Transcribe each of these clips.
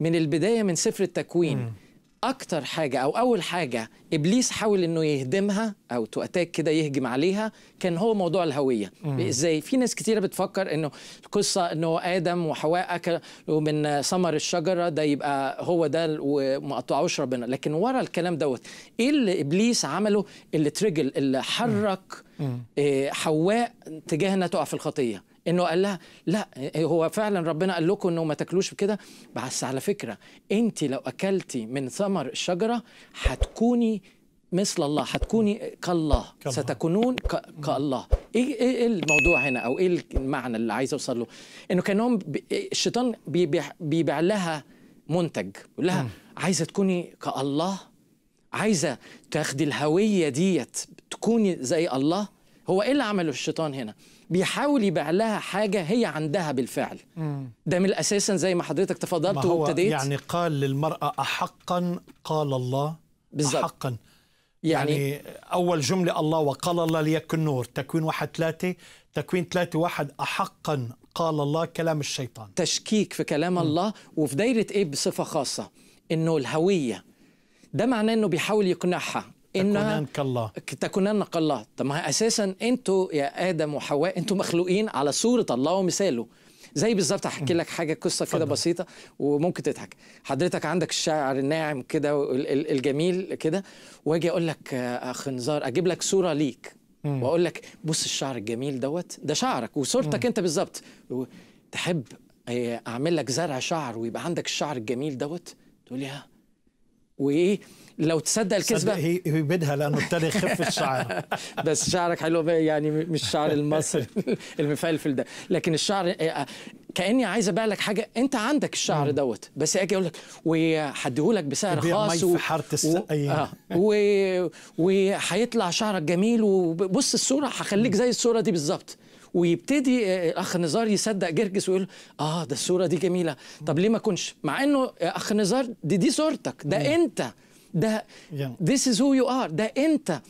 من البدايه من سفر التكوين م. اكتر حاجه او اول حاجه ابليس حاول انه يهدمها او تؤتاك كده يهجم عليها كان هو موضوع الهويه ازاي في ناس كتيره بتفكر انه القصه انه ادم وحواء اكلوا من ثمر الشجره ده يبقى هو ده وما قطعوش ربنا لكن ورا الكلام دوت ايه اللي ابليس عمله اللي ترجل اللي حرك مم. آه، حواء تجاه انها تقع في الخطيه انه قال لها لا إيه، هو فعلا ربنا قال لكم انه ما تاكلوش كده بس على فكره انت لو اكلتي من ثمر الشجره هتكوني مثل الله هتكوني كالله ستكونون كالله إيه،, ايه ايه الموضوع هنا او ايه المعنى اللي عايز اوصل له انه كانهم الشيطان بيبيع, بيبيع لها منتج يقول لها عايزه تكوني كالله عايزه تاخدي الهويه ديت تكوني زي الله هو ايه اللي عمله الشيطان هنا بيحاول يبيع لها حاجه هي عندها بالفعل ده من الاساس زي ما حضرتك تفضلت وابتديت يعني قال للمراه احقا قال الله بالزبط. احقا يعني, يعني اول جمله الله وقال الله ليكن نور تكوين واحد ثلاثه تكوين ثلاثه واحد احقا قال الله كلام الشيطان تشكيك في كلام م. الله وفي دايره ايه بصفه خاصه انه الهويه ده معناه انه بيحاول يقنعها انها تكونان كالله تكونان كالله طب ما اساسا انتوا يا ادم وحواء انتوا مخلوقين على صوره الله ومثاله زي بالظبط هحكي لك حاجه قصه كده بسيطه وممكن تضحك حضرتك عندك الشعر الناعم كده الجميل كده واجي اقول لك اخ نزار اجيب لك صوره ليك واقول لك بص الشعر الجميل دوت ده شعرك وصورتك انت بالظبط تحب اعمل لك زرع شعر ويبقى عندك الشعر الجميل دوت تقول لي ها وايه لو تصدق الكذبه هي بدها لانه ابتدى يخف الشعر بس شعرك حلو يعني مش الشعر المصري المفلفل ده لكن الشعر آه، آه، كاني عايز ابيع لك حاجه انت عندك الشعر دوت بس اجي اقول لك وهديهولك بسعر خاص و... في آه. و... وهيطلع شعرك جميل وبص الصوره هخليك زي الصوره دي بالظبط ويبتدي آه، اخ نزار يصدق جرجس ويقول اه ده الصوره دي جميله طب ليه ما كنش مع انه آه، اخ نزار دي دي صورتك ده مم. انت ده ذيس از هو يو ار ده انت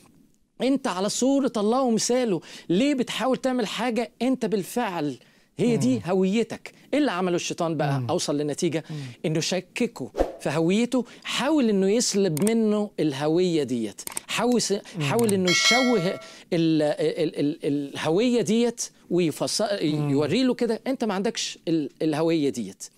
انت على صوره الله ومثاله ليه بتحاول تعمل حاجه انت بالفعل هي دي هويتك ايه اللي عمله الشيطان بقى مم. اوصل لنتيجه مم. انه شككه في هويته حاول انه يسلب منه الهويه ديت حاول حاول انه يشوه الـ الـ الـ الهويه ديت ويوري له كده انت ما عندكش الهويه ديت